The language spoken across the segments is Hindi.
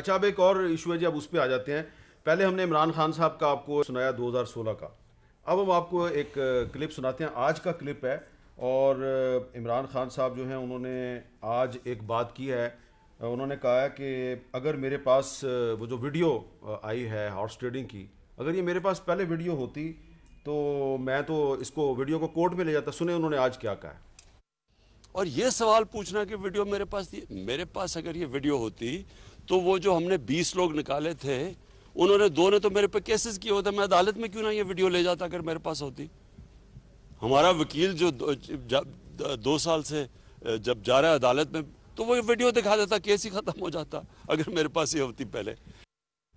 अच्छा अब एक और इशू है जी अब उस पर आ जाते हैं पहले हमने इमरान खान साहब का आपको सुनाया 2016 का अब हम आपको एक क्लिप सुनाते हैं आज का क्लिप है और इमरान खान साहब जो हैं उन्होंने आज एक बात की है उन्होंने कहा है कि अगर मेरे पास वो जो वीडियो आई है हॉर्स ट्रेडिंग की अगर ये मेरे पास पहले वीडियो होती तो मैं तो इसको वीडियो को कोर्ट में ले जाता सुने उन्होंने आज क्या कहा और ये सवाल पूछना कि वीडियो मेरे पास थी मेरे पास अगर ये वीडियो होती तो वो जो हमने बीस लोग निकाले थे उन्होंने दो ने तो मेरे पे केसेस किए होते मैं अदालत में क्यों ना ये वीडियो ले जाता अगर मेरे पास होती हमारा वकील जो दो, जब दो साल से जब जा रहा है अदालत में तो वो वीडियो दिखा देता केस ही खत्म हो जाता अगर मेरे पास ये होती पहले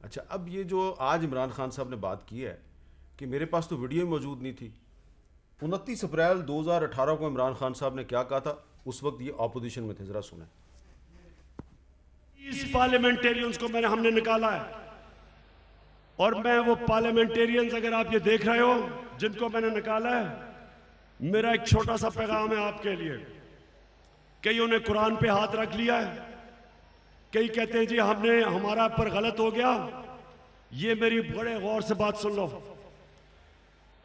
अच्छा अब ये जो आज इमरान खान साहब ने बात की है कि मेरे पास तो वीडियो मौजूद नहीं थी उनतीस अप्रैल दो को इमरान खान साहब ने क्या कहा था उस वक्त ये अपोजिशन में थे ज़रा सुने तीस पार्लियामेंटेरियंस को मैंने हमने निकाला है और मैं वो पार्लियामेंटेरियंस अगर आप ये देख रहे हो जिनको मैंने निकाला है मेरा एक छोटा सा पैगाम है आपके लिए कईयों ने कुरान पे हाथ रख लिया है कई कहते हैं जी हमने हमारा पर गलत हो गया ये मेरी बड़े गौर से बात सुन लो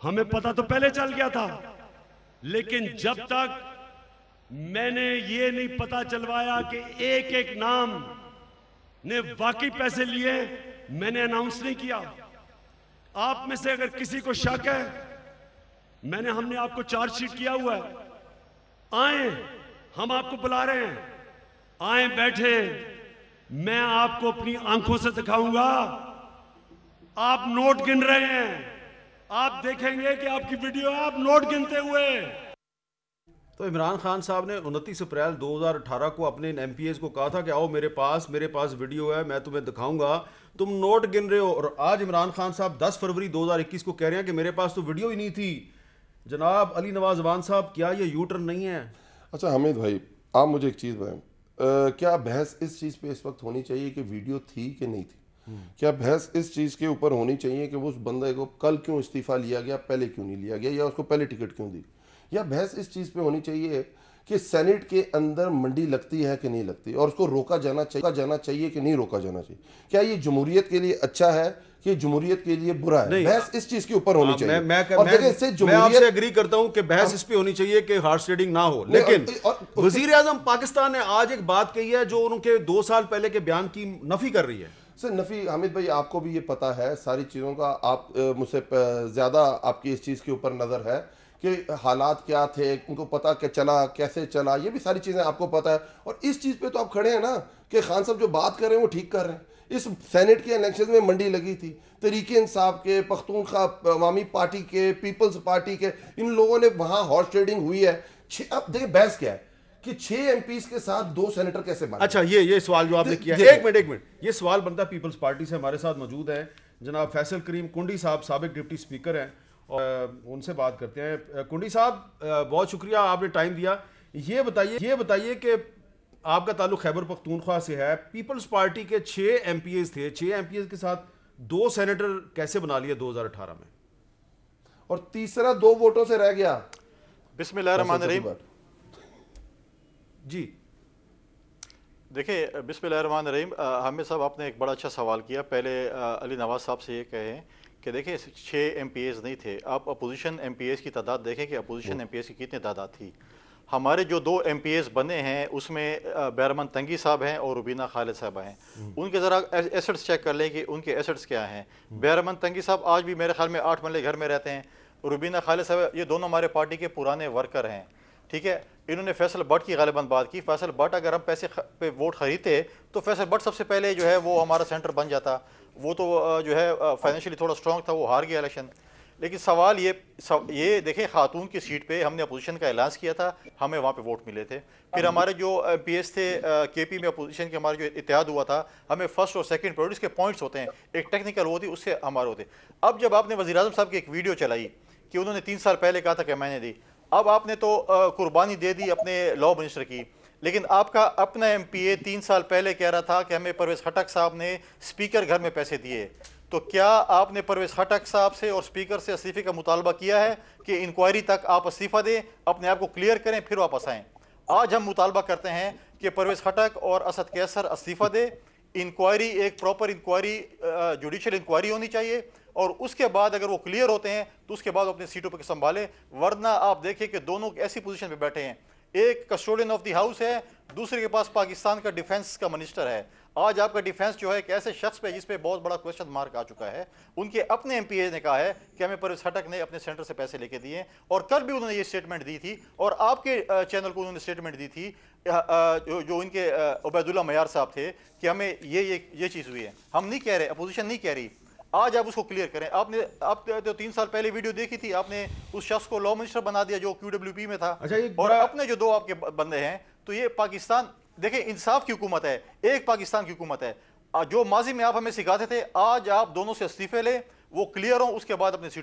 हमें पता तो पहले चल गया था लेकिन जब तक मैंने ये नहीं पता चलवाया कि एक एक नाम ने वाकई पैसे लिए मैंने अनाउंस नहीं किया आप में से अगर किसी को शक है मैंने हमने आपको चार्जशीट किया हुआ है आए हम आपको बुला रहे हैं आए बैठे मैं आपको अपनी आंखों से दिखाऊंगा आप नोट गिन रहे हैं आप देखेंगे कि आपकी वीडियो आप नोट गिनते हुए तो इमरान खान साहब ने उनतीस अप्रैल 2018 को अपने इन एम को कहा था कि आओ मेरे पास मेरे पास वीडियो है मैं तुम्हें दिखाऊंगा तुम नोट गिन रहे हो और आज इमरान खान साहब 10 फरवरी 2021 को कह रहे हैं कि मेरे पास तो वीडियो ही नहीं थी जनाब अली नवाजवान साहब क्या ये टर्न नहीं है अच्छा हमीद भाई आप मुझे एक चीज़ बताएं क्या बहस इस चीज़ पर इस वक्त होनी चाहिए कि वीडियो थी कि नहीं थी हम्म। क्या बहस इस चीज़ के ऊपर होनी चाहिए कि उस बंदे को कल क्यों इस्तीफ़ा लिया गया पहले क्यों नहीं लिया गया या उसको पहले टिकट क्यों दी या बहस इस चीज़ पे होनी चाहिए कि सेनेट के अंदर मंडी लगती है कि नहीं लगती और उसको रोका जाना चाहिए जाना चाहिए कि नहीं रोका जाना चाहिए क्या ये जमहूरियत के लिए अच्छा है कि जमहूरियत के लिए बुरा है बहस इस चीज के ऊपर होनी चाहिए मैं मैं, और मैं, इससे मैं आपसे एग्री करता हूं कि बहस इस पे होनी चाहिए कि हार्ड ट्रेडिंग ना हो लेकिन वजीर आजम पाकिस्तान ने आज एक बात कही है जो उनके दो साल पहले के बयान की नफी कर रही है सर नफ़ी हामिद भाई आपको भी ये पता है सारी चीज़ों का आप मुझसे ज़्यादा आपकी इस चीज़ के ऊपर नज़र है कि हालात क्या थे उनको पता क्या चला कैसे चला ये भी सारी चीज़ें आपको पता है और इस चीज़ पे तो आप खड़े हैं ना कि खान साहब जो बात कर रहे हैं वो ठीक कर रहे हैं इस सेनेट के इलेक्शन में मंडी लगी थी तरीके इंसाफ के पख्तूनखा अवामी पार्टी के पीपल्स पार्टी के इन लोगों ने वहाँ हॉर्स ट्रेडिंग हुई है छः अब देखिए बहस क्या है कि छह एम के साथ दो सेनेटर कैसे बने अच्छा ये ये सवाल जो आपने किया एक मिनट एक मिनट ये सवाल बनता है पीपल्स पार्टी से हमारे साथ मौजूद है जनाब फैसल करीम कुंडी साहब सबक डिप्टी स्पीकर हैं और उनसे बात करते हैं कुंडी साहब बहुत शुक्रिया आपने टाइम दिया ये बताइए ये बताइए कि आपका ताल्लुक खैबर पख्तूनख्वा से है पीपल्स पार्टी के छः एम थे छः एम के साथ दो सेनेटर कैसे बना लिए 2018 में और तीसरा दो वोटों से रह गया बिस्मिल तो जी देखिए बिस्मिल रहीम हामिद साहब आपने एक बड़ा अच्छा सवाल किया पहले अली नवाज साहब से ये कहें कि देखिए छः एम नहीं थे आप अपोजिशन एम की तादाद देखें कि अपोजिशन एम हम्म। की कितनी तादाद थी हमारे जो दो एम बने हैं उसमें बैरमन तंगी साहब हैं और रुबीना खालिद साहब हैं हम्म। उनके ज़रा एसेट्स चेक कर लें कि उनके एसेट्स क्या हैं हम्म। बैरमन तंगी साहब आज भी मेरे ख्याल में आठ मल्ले घर में रहते हैं रुबीना खालिद साहब ये दोनों हमारे पार्टी के पुराने वर्कर हैं ठीक है इन्होंने फैसल भट्ट की गलेबंद बात की फैसल भट्ट अगर हम पैसे पे वोट खरीदते तो फैसल भट्ट सबसे पहले जो है वो हमारा सेंटर बन जाता वो तो जो है फाइनेंशियली थोड़ा स्ट्रॉन्ग था वो हार गया इलेक्शन लेकिन सवाल ये सव, ये देखें खातून की सीट पे हमने अपोजिशन का ऐलान किया था हमें वहाँ पे वोट मिले थे फिर हाँ हमारे जो पी एस थे के पी में अपोजिशन के हमारे जो इतिहाद हुआ था हमें फर्स्ट और सेकंड प्रोड्यूस के पॉइंट्स होते हैं एक टेक्निकल वो थी उससे हमारे होते अब जब आपने वजी साहब की एक वीडियो चलाई कि उन्होंने तीन साल पहले कहा था कि मैंने दी अब आपने तो कुर्बानी दे दी अपने लॉ मिनिस्टर की लेकिन आपका अपना एम पी ए तीन साल पहले कह रहा था कि हमें परवेज हटक साहब ने स्पीकर घर में पैसे दिए तो क्या आपने परवेज हटक साहब से और स्पीकर से इस्तीफे का मुतालबा किया है कि इंक्वायरी तक आप इस्तीफ़ा दें अपने आप को क्लियर करें फिर वापस आएँ आज हम मुतालबा करते हैं कि परवेज हटक और असद कैसर इस्तीफ़ा दें इंक्वायरी एक प्रॉपर इंक्वायरी जुडिशल इंक्वायरी होनी चाहिए और उसके बाद अगर वो क्लियर होते हैं तो उसके बाद अपनी सीटों पर संभालें वरना आप देखें कि दोनों ऐसी पोजिशन पर बैठे हैं एक कस्टोडियन ऑफ द हाउस है दूसरे के पास पाकिस्तान का डिफेंस का मिनिस्टर है आज आपका डिफेंस जो है एक ऐसे शख्स पे जिस पे बहुत बड़ा क्वेश्चन मार्क आ चुका है उनके अपने एम ने कहा है कि हमें परवेज हटक ने अपने सेंटर से पैसे लेके दिए और कल भी उन्होंने ये स्टेटमेंट दी थी और आपके चैनल को उन्होंने स्टेटमेंट दी थी जो जो इनके उबैदुल्ला मैार साहब थे कि हमें ये ये ये चीज़ हुई है हम नहीं कह रहे अपोजिशन नहीं कह रही आज आप उसको क्लियर करें आपने आप तो तीन साल पहले वीडियो देखी थी आपने उस शख्स को लॉ मिनिस्टर बना दिया जो पी में था अच्छा और अपने जो दो आपके बंदे हैं तो ये पाकिस्तान देखें इंसाफ की हुकूमत है एक पाकिस्तान की हुकूमत है जो माजी में आप हमें सिखाते थे आज आप दोनों से इस्तीफे लें वो क्लियर हो उसके बाद अपने